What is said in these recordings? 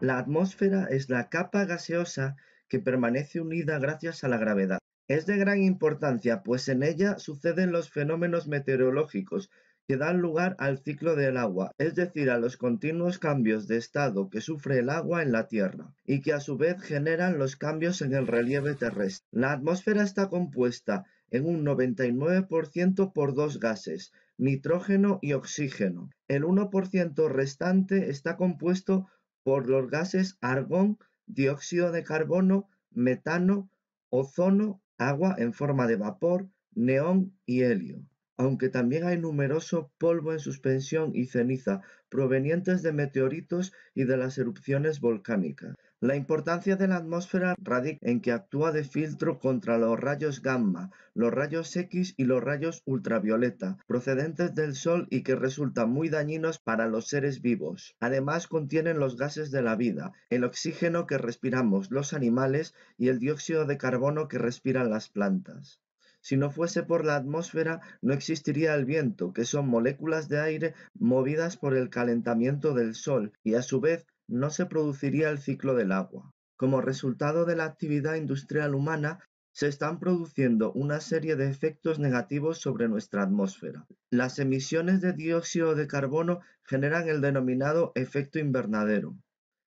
La atmósfera es la capa gaseosa que permanece unida gracias a la gravedad. Es de gran importancia, pues en ella suceden los fenómenos meteorológicos que dan lugar al ciclo del agua, es decir, a los continuos cambios de estado que sufre el agua en la Tierra, y que a su vez generan los cambios en el relieve terrestre. La atmósfera está compuesta en un 99% por dos gases, nitrógeno y oxígeno. El 1% restante está compuesto por los gases argón, dióxido de carbono, metano, ozono, agua en forma de vapor, neón y helio. Aunque también hay numeroso polvo en suspensión y ceniza provenientes de meteoritos y de las erupciones volcánicas. La importancia de la atmósfera radica en que actúa de filtro contra los rayos gamma, los rayos X y los rayos ultravioleta procedentes del Sol y que resultan muy dañinos para los seres vivos. Además contienen los gases de la vida, el oxígeno que respiramos los animales y el dióxido de carbono que respiran las plantas. Si no fuese por la atmósfera, no existiría el viento, que son moléculas de aire movidas por el calentamiento del Sol y a su vez no se produciría el ciclo del agua. Como resultado de la actividad industrial humana, se están produciendo una serie de efectos negativos sobre nuestra atmósfera. Las emisiones de dióxido de carbono generan el denominado efecto invernadero,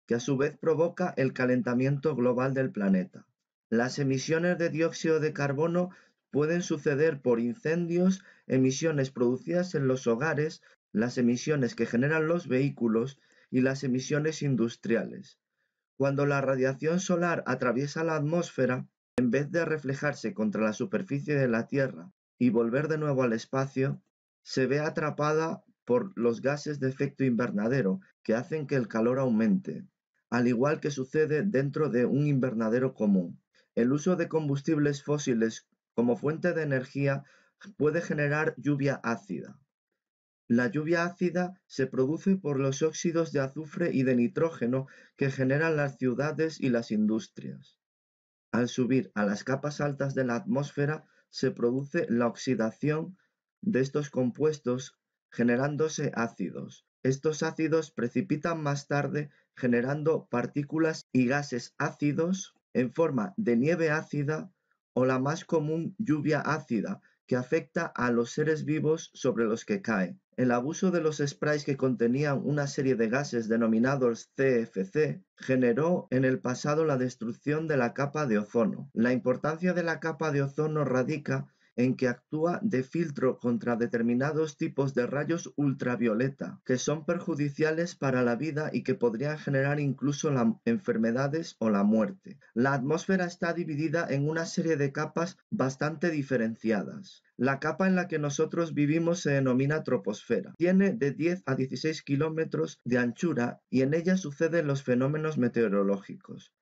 que a su vez provoca el calentamiento global del planeta. Las emisiones de dióxido de carbono pueden suceder por incendios, emisiones producidas en los hogares, las emisiones que generan los vehículos y las emisiones industriales. Cuando la radiación solar atraviesa la atmósfera, en vez de reflejarse contra la superficie de la Tierra y volver de nuevo al espacio, se ve atrapada por los gases de efecto invernadero que hacen que el calor aumente, al igual que sucede dentro de un invernadero común. El uso de combustibles fósiles como fuente de energía puede generar lluvia ácida. La lluvia ácida se produce por los óxidos de azufre y de nitrógeno que generan las ciudades y las industrias. Al subir a las capas altas de la atmósfera se produce la oxidación de estos compuestos generándose ácidos. Estos ácidos precipitan más tarde generando partículas y gases ácidos en forma de nieve ácida o la más común lluvia ácida, que afecta a los seres vivos sobre los que cae. El abuso de los sprays que contenían una serie de gases denominados CFC generó en el pasado la destrucción de la capa de ozono. La importancia de la capa de ozono radica en que actúa de filtro contra determinados tipos de rayos ultravioleta, que son perjudiciales para la vida y que podrían generar incluso enfermedades o la muerte. La atmósfera está dividida en una serie de capas bastante diferenciadas. La capa en la que nosotros vivimos se denomina troposfera. Tiene de 10 a 16 kilómetros de anchura y en ella suceden los fenómenos meteorológicos.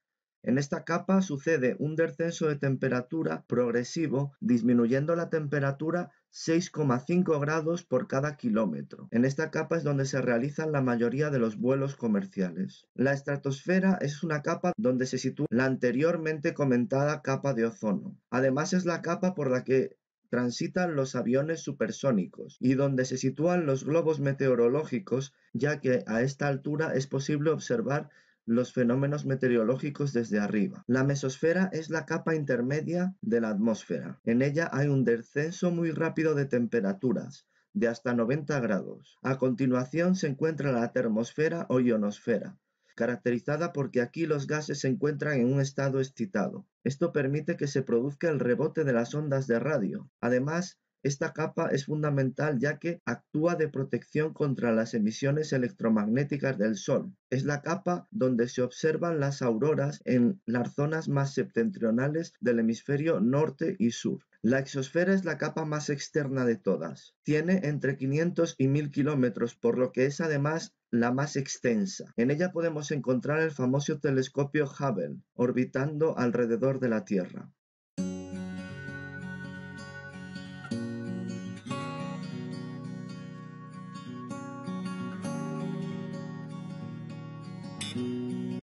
En esta capa sucede un descenso de temperatura progresivo, disminuyendo la temperatura 6,5 grados por cada kilómetro. En esta capa es donde se realizan la mayoría de los vuelos comerciales. La estratosfera es una capa donde se sitúa la anteriormente comentada capa de ozono. Además es la capa por la que transitan los aviones supersónicos y donde se sitúan los globos meteorológicos, ya que a esta altura es posible observar los fenómenos meteorológicos desde arriba. La mesosfera es la capa intermedia de la atmósfera. En ella hay un descenso muy rápido de temperaturas, de hasta 90 grados. A continuación se encuentra la termosfera o ionosfera, caracterizada porque aquí los gases se encuentran en un estado excitado. Esto permite que se produzca el rebote de las ondas de radio. Además, esta capa es fundamental ya que actúa de protección contra las emisiones electromagnéticas del Sol. Es la capa donde se observan las auroras en las zonas más septentrionales del hemisferio norte y sur. La exosfera es la capa más externa de todas. Tiene entre 500 y 1000 kilómetros, por lo que es además la más extensa. En ella podemos encontrar el famoso telescopio Hubble, orbitando alrededor de la Tierra.